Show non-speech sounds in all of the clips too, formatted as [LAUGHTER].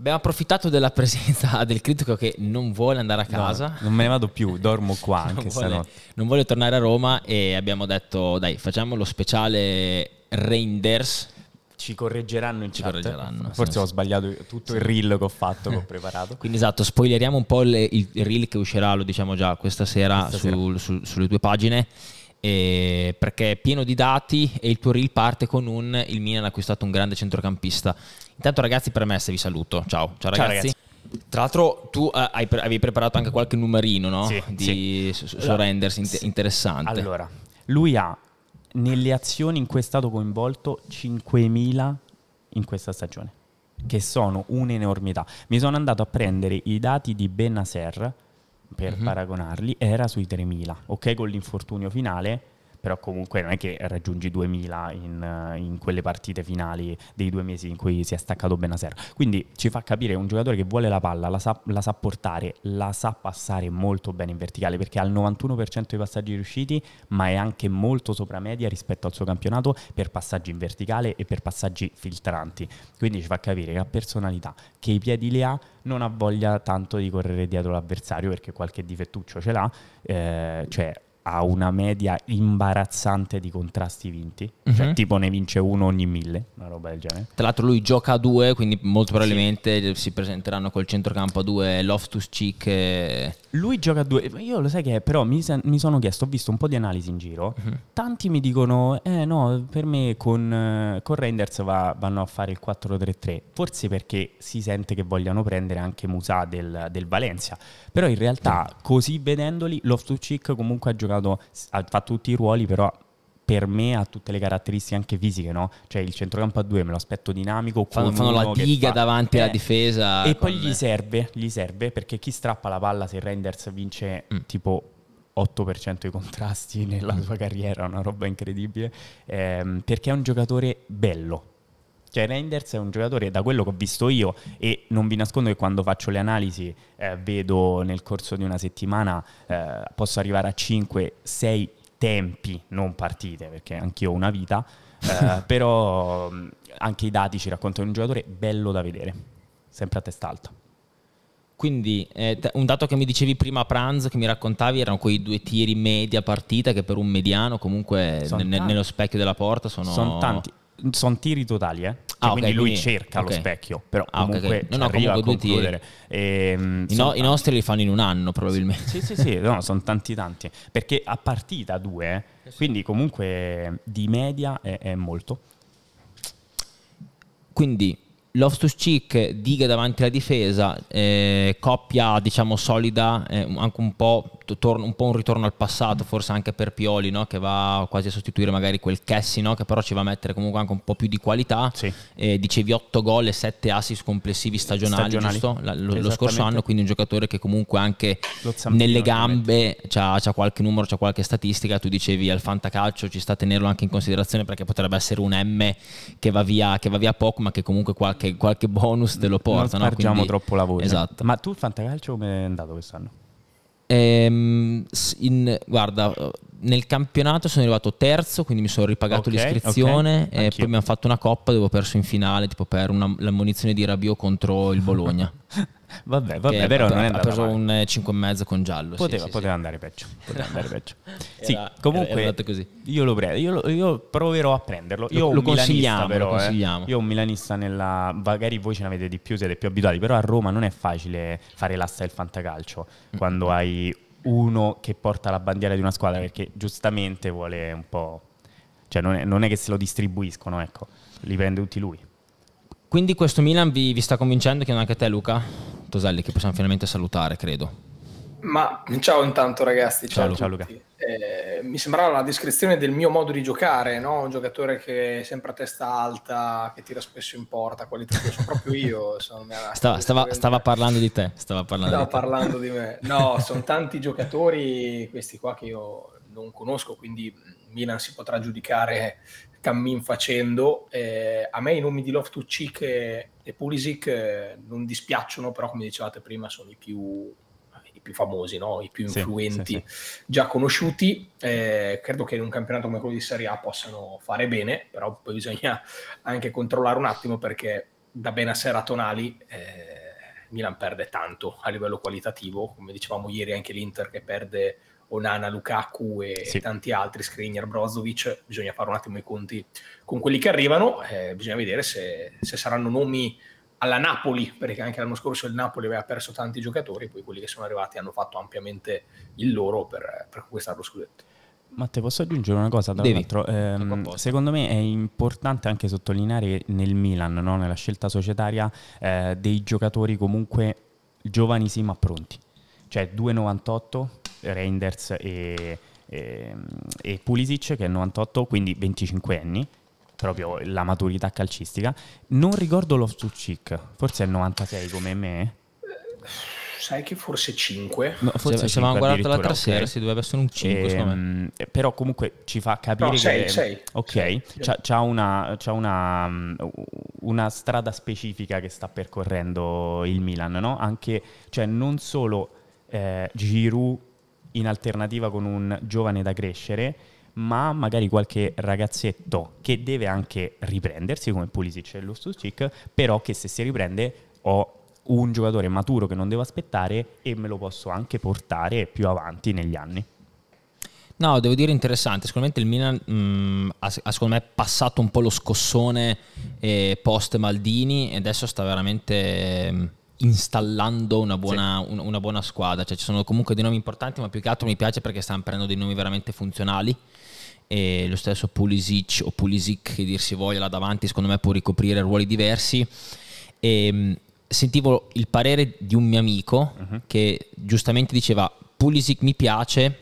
Abbiamo approfittato della presenza [LAUGHS] del critico che non vuole andare a casa. No, non me ne vado più, dormo qua [LAUGHS] anche non vuole, non vuole tornare a Roma e abbiamo detto dai facciamo lo speciale Reinders ci correggeranno in ci chat. Correggeranno, Forse sì, ho sbagliato tutto il reel che ho fatto, che ho [LAUGHS] preparato. Quindi esatto, spoileriamo un po' le, il reel che uscirà, lo diciamo già, questa sera, questa su, sera. Su, sulle tue pagine. Eh, perché è pieno di dati e il tuo reel parte con un il Milan ha acquistato un grande centrocampista Intanto ragazzi premesse vi saluto. Ciao, ciao ragazzi. Ciao, ragazzi. Tra l'altro tu uh, hai, avevi preparato anche qualche numerino no? sì, di sì. surrendersi sì. interessante. Allora, lui ha nelle azioni in cui è stato coinvolto 5.000 in questa stagione, che sono un'enormità. Mi sono andato a prendere i dati di Benaser per mm-hmm. paragonarli, era sui 3.000, ok con l'infortunio finale, però comunque non è che raggiungi 2000 in, eh, in quelle partite finali dei due mesi in cui si è staccato Benaser. Quindi ci fa capire un giocatore che vuole la palla, la sa, la sa portare, la sa passare molto bene in verticale perché ha il 91% dei passaggi riusciti, ma è anche molto sopra media rispetto al suo campionato per passaggi in verticale e per passaggi filtranti. Quindi ci fa capire che ha personalità, che i piedi le ha, non ha voglia tanto di correre dietro l'avversario perché qualche difettuccio ce l'ha, eh, cioè ha una media imbarazzante di contrasti vinti, uh-huh. cioè mhm. tipo ne vince uno ogni mille, una roba del genere. Tra l'altro lui gioca a due, quindi molto probabilmente sì. si presenteranno col centrocampo a due, Loftus Cheek. E... Lui gioca a due, io lo sai che però mi, sen- mi, sono chiesto, ho visto un po' di analisi in giro, uh-huh. tanti mi dicono, eh no, per me con, eh, con Reinders va, vanno a fare il 4-3-3, forse perché si sente che vogliano prendere anche Musa del, del Valencia, però in realtà uh-huh. così vedendoli Loftus Cheek comunque ha giocato giocato, ha fatto tutti i ruoli, però per me ha tutte le caratteristiche anche fisiche, no? Cioè il centrocampo a due me lo aspetto dinamico. Fanno, fanno la diga davanti eh, alla difesa. E poi gli serve, gli serve perché chi strappa la palla se Renders vince mm. tipo 8% dei contrasti [LAUGHS] nella sua carriera, una roba incredibile, ehm, perché è un giocatore bello, cioè Reinders è un giocatore, da quello che ho visto io, e non vi nascondo che quando faccio le analisi eh, vedo nel corso di una settimana eh, posso arrivare a 5-6 tempi, non partite, perché anch'io ho una vita, eh, [LAUGHS] però mm, anche i dati ci raccontano un giocatore bello da vedere, sempre a testa alta. Quindi eh, un dato che mi dicevi prima a pranzo, che mi raccontavi, erano quei due tiri media partita che per un mediano comunque ne, nello specchio della porta sono... Sono tanti sono tiri totali, eh? Cioè, ah, quindi okay, lui cerca okay. lo specchio, però ah, comunque okay, no, no, arriva comunque a concludere. E, ehm, I, no, I, nostri li fanno in un anno probabilmente. Sì, sì, sì, no, sono tanti tanti, perché a partita due, eh, quindi comunque di media è, è molto. Quindi Loftus Cheek diga davanti alla difesa, eh, coppia diciamo solida, eh, anche un po' torno, un po' un ritorno al passato, forse anche per Pioli, no? che va quasi a sostituire magari quel Cassi, no? che però ci va a mettere comunque anche un po' più di qualità. Sì. Eh, dicevi 8 gol e 7 assist complessivi stagionali, stagionali. La, lo, lo, scorso anno, quindi un giocatore che comunque anche nelle gambe ha qualche numero, ha qualche statistica, tu dicevi al fantacalcio ci sta a tenerlo anche in considerazione perché potrebbe essere un M che va via, che va via poco, ma che comunque qualche, qualche bonus te lo porta. Non no? Quindi, troppo lavoro. Esatto. Ma tu il fantacalcio come è andato quest'anno? Ehm, in, guarda, nel campionato sono arrivato terzo, quindi mi sono ripagato okay, l'iscrizione. Okay. E poi abbiamo fatto una coppa dove ho perso in finale, tipo per una, l'ammonizione di Rabio contro il Bologna. [LAUGHS] Vabbè, vabbè, vero, non è andato. Ha preso male. un 5,5 eh, con giallo. Poteva, sì, poteva sì, andare peggio. Poteva andare [LAUGHS] peggio. sì, era, comunque era Io, lo prendo io, io proverò a prenderlo. Io lo, lo consigliamo, però, lo eh. consigliamo. Eh. Io ho un milanista nella... Magari voi ce ne avete di più, siete più abituati, però a Roma non è facile fare l'asta del fantacalcio mm. quando hai uno che porta la bandiera di una squadra perché giustamente vuole un po'... Cioè non è, non è che se lo distribuiscono, ecco, li prende tutti lui. Quindi questo Milan vi, vi sta convincendo, chiedo anche a te Luca Toselli, che possiamo finalmente salutare, credo. Ma ciao intanto ragazzi, ciao, ciao Luca. Eh, mi sembrava una descrizione del mio modo di giocare, no? un giocatore che è sempre a testa alta, che tira spesso in porta, qualità che sono proprio io. [LAUGHS] Sono stava, stava, stava, parlando di te, stava parlando, stava di, parlando te. di me. No, sono tanti giocatori questi qua che io non conosco, quindi Milan si potrà giudicare cammin facendo. Eh, a me i nomi di Loftus-Cheek e, e Pulisic eh, non dispiacciono, però come dicevate prima sono i più, i più famosi, no? i più influenti, sì, sì, sì. già conosciuti. Eh, credo che in un campionato come quello di Serie A possano fare bene, però poi bisogna anche controllare un attimo perché da Benasera a Tonali... Eh, Milan perde tanto a livello qualitativo, come dicevamo ieri anche l'Inter che perde Onana, Lukaku e sì. tanti altri, Skriniar, Brozovic, bisogna fare un attimo i conti con quelli che arrivano, eh, bisogna vedere se, se, saranno nomi alla Napoli, perché anche l'anno scorso il Napoli aveva perso tanti giocatori, poi quelli che sono arrivati hanno fatto ampiamente il loro per, per conquistare lo scudetto. Ma te posso aggiungere una cosa? Eh, secondo me è importante anche sottolineare nel Milan, no? nella scelta societaria, eh, dei giocatori comunque giovani sì ma pronti. Cioè 2,98 Reinders e, e, e Pulisic che è 98, quindi 25 anni proprio la maturità calcistica. Non ricordo to Cheek, forse è 96 come me. Eh, sai che forse 5. No, forse ci avevamo guardato l'altra sera, si dovrebbe essere un 5 secondo me. Ehm, però comunque ci fa capire no, sei, che... 6. Ok, sei. C'ha, c'ha, una, c'ha una, mm, una, strada specifica che sta percorrendo il Milan, no? Anche, cioè non solo eh, Giroud in alternativa con un giovane da crescere, ma magari qualche ragazzetto che deve anche riprendersi come Pulisic e Lustus però che se si riprende ho un giocatore maturo che non devo aspettare e me lo posso anche portare più avanti negli anni. No, devo dire interessante. Sicuramente il Milan mh, mm, ha, secondo me passato un po' lo scossone eh, post Maldini e adesso sta veramente mh, mm, installando una buona, sì. un, una buona squadra. Cioè, ci sono comunque dei nomi importanti, ma più che altro mi piace perché stanno prendendo dei nomi veramente funzionali. E lo stesso Pulisic o Pulisic che dir si voglia là davanti, secondo me può ricoprire ruoli diversi. E, ehm, sentivo il parere di un mio amico uh-huh. che giustamente diceva Pulisic mi piace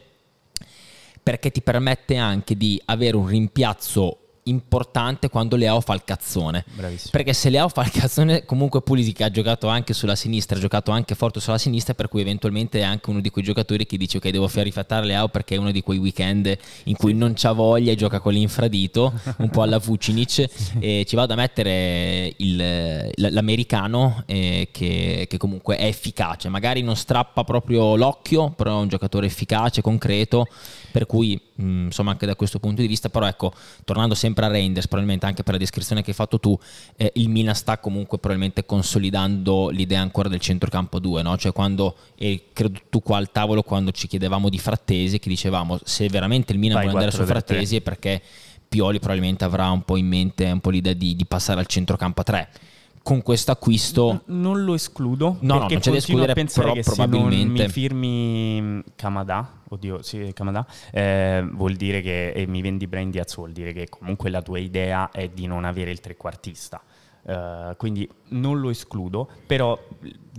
perché ti permette anche di avere un rimpiazzo importante quando Leao fa il cazzone. Bravissimo. Perché se Leao fa il cazzone, comunque Pulisic ha giocato anche sulla sinistra, ha giocato anche forte sulla sinistra, per cui eventualmente è anche uno di quei giocatori che dice ok devo rifattare Leao perché è uno di quei weekend in cui non c'ha voglia e gioca con l'infradito, un po' alla Vucinic, [LAUGHS] e ci vado a mettere il, l'americano eh, che, che comunque è efficace, magari non strappa proprio l'occhio, però è un giocatore efficace, concreto, per cui Mm, insomma anche da questo punto di vista, però ecco, tornando sempre a Reinders, probabilmente anche per la descrizione che hai fatto tu, eh, il Milan sta comunque probabilmente consolidando l'idea ancora del centrocampo 2, no? Cioè quando, e credo tu qua al tavolo, quando ci chiedevamo di Frattesi, che dicevamo se veramente il Milan Vai, vuole andare su Frattesi è perché Pioli probabilmente avrà un po' in mente un po' l'idea di, di passare al centrocampo 3 con questo acquisto. N- non lo escludo. No, perché no, c'è da escludere, però che probabilmente. Se mi firmi mm, Kamada, oddio, sì, Kamada, eh, vuol dire che e mi vendi Brain Diaz, vuol dire che comunque la tua idea è di non avere il trequartista. Eh, quindi non lo escludo, però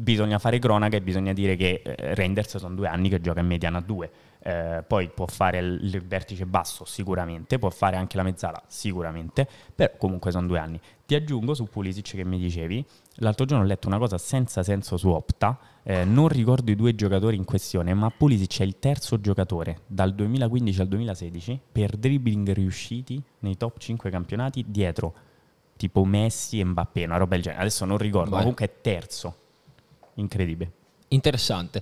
bisogna fare cronaca e bisogna dire che eh, Reinders sono due anni che gioca in mediana 2. Eh, poi può fare il, vertice basso sicuramente, può fare anche la mezzala sicuramente, però comunque sono due anni. Ti aggiungo su Pulisic che mi dicevi, l'altro giorno ho letto una cosa senza senso su Opta, eh, non ricordo i due giocatori in questione, ma Pulisic è il terzo giocatore dal 2015 al 2016 per dribbling riusciti nei top 5 campionati dietro tipo Messi e Mbappé, una roba del genere. Adesso non ricordo, Beh. comunque è terzo. Incredibile. Interessante.